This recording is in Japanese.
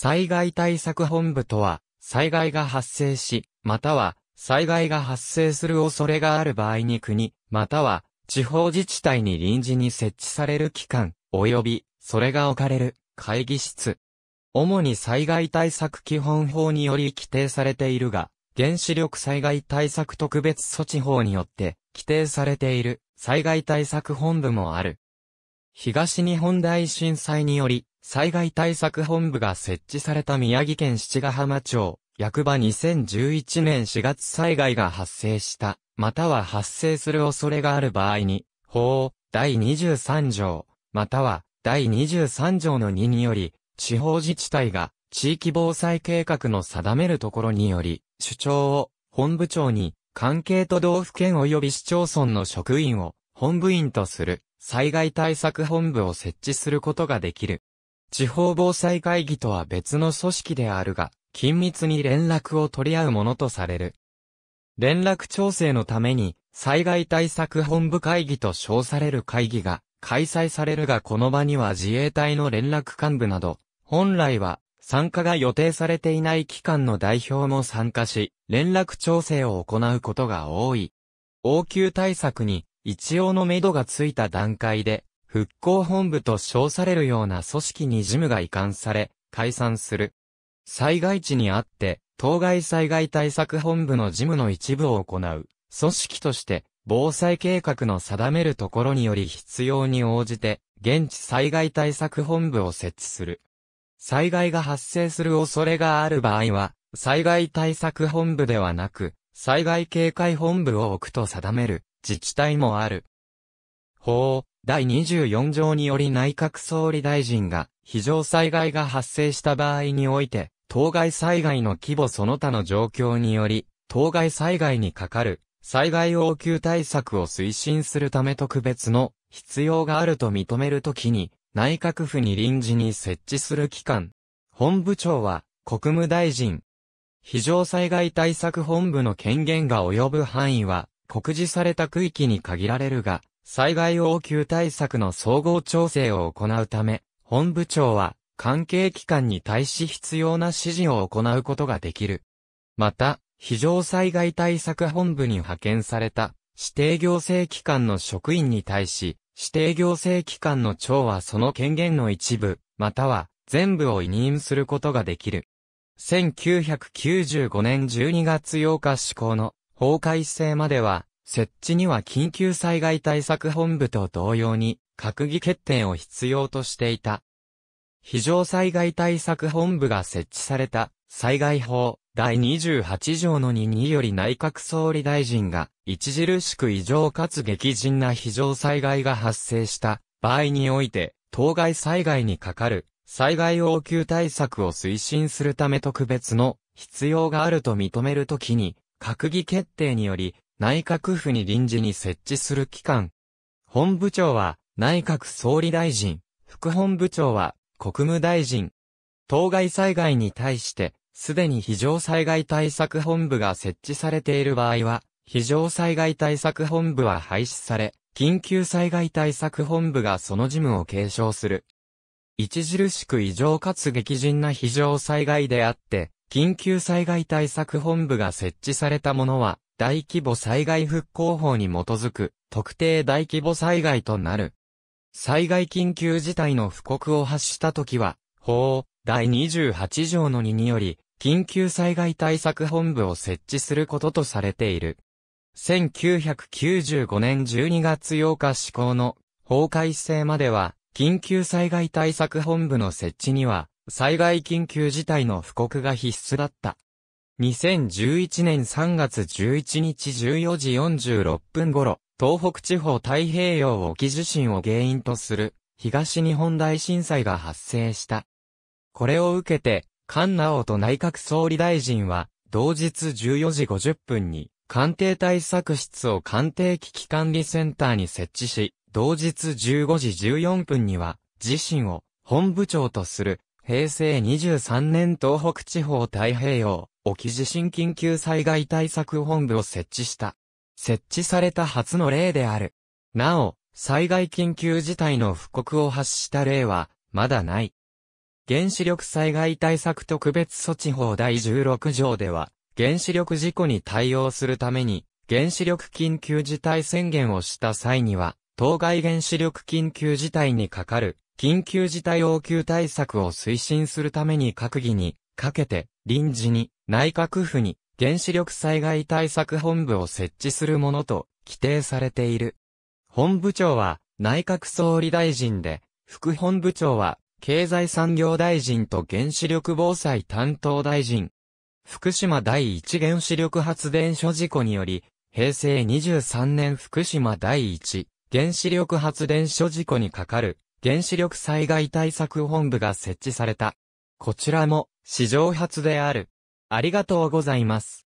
災害対策本部とは、災害が発生し、または、災害が発生する恐れがある場合に国、または、地方自治体に臨時に設置される機関、及び、それが置かれる、会議室。主に災害対策基本法により規定されているが、原子力災害対策特別措置法によって、規定されている、災害対策本部もある。東日本大震災により、災害対策本部が設置された宮城県七ヶ浜町、役場2011年4月災害が発生した、または発生する恐れがある場合に、法、第23条、または、第23条の2により、地方自治体が、地域防災計画の定めるところにより、主張を、本部長に、関係都道府県及び市町村の職員を、本部員とする、災害対策本部を設置することができる。地方防災会議とは別の組織であるが、緊密に連絡を取り合うものとされる。連絡調整のために、災害対策本部会議と称される会議が開催されるがこの場には自衛隊の連絡幹部など、本来は参加が予定されていない機関の代表も参加し、連絡調整を行うことが多い。応急対策に一応の目処がついた段階で、復興本部と称されるような組織に事務が移管され、解散する。災害地にあって、当該災害対策本部の事務の一部を行う、組織として、防災計画の定めるところにより必要に応じて、現地災害対策本部を設置する。災害が発生する恐れがある場合は、災害対策本部ではなく、災害警戒本部を置くと定める自治体もある。法、第24条により内閣総理大臣が、非常災害が発生した場合において、当該災害の規模その他の状況により、当該災害にかかる、災害応急対策を推進するため特別の必要があると認めるときに、内閣府に臨時に設置する機関。本部長は、国務大臣。非常災害対策本部の権限が及ぶ範囲は、告示された区域に限られるが、災害応急対策の総合調整を行うため、本部長は関係機関に対し必要な指示を行うことができる。また、非常災害対策本部に派遣された指定行政機関の職員に対し、指定行政機関の長はその権限の一部、または全部を委任することができる。1995年12月8日施行の法改正までは、設置には緊急災害対策本部と同様に、閣議決定を必要としていた。非常災害対策本部が設置された、災害法、第28条の2により内閣総理大臣が、著しく異常かつ激甚な非常災害が発生した場合において、当該災害にかかる災害応急対策を推進するため特別の必要があると認めるときに、閣議決定により、内閣府に臨時に設置する機関。本部長は内閣総理大臣、副本部長は国務大臣。当該災害に対して、すでに非常災害対策本部が設置されている場合は、非常災害対策本部は廃止され、緊急災害対策本部がその事務を継承する。著しく異常かつ激甚な非常災害であって、緊急災害対策本部が設置されたものは、大規模災害復興法に基づく特定大規模災害となる。災害緊急事態の布告を発したときは、法、第28条の2により、緊急災害対策本部を設置することとされている。1995年12月8日施行の法改正までは、緊急災害対策本部の設置には、災害緊急事態の布告が必須だった。2011年3月11日14時46分頃、東北地方太平洋沖地震を原因とする東日本大震災が発生した。これを受けて、菅直人内閣総理大臣は、同日14時50分に、官邸対策室を官邸危機管理センターに設置し、同日15時14分には、自身を本部長とする、平成23年東北地方太平洋沖地震緊急災害対策本部を設置した。設置された初の例である。なお、災害緊急事態の布告を発した例は、まだない。原子力災害対策特別措置法第16条では、原子力事故に対応するために、原子力緊急事態宣言をした際には、当該原子力緊急事態にかかる、緊急事態応急対策を推進するために閣議に、かけて、臨時に、内閣府に、原子力災害対策本部を設置するものと、規定されている。本部長は、内閣総理大臣で、副本部長は、経済産業大臣と原子力防災担当大臣。福島第一原子力発電所事故により、平成23年福島第一原子力発電所事故にかかる原子力災害対策本部が設置された。こちらも史上初である。ありがとうございます。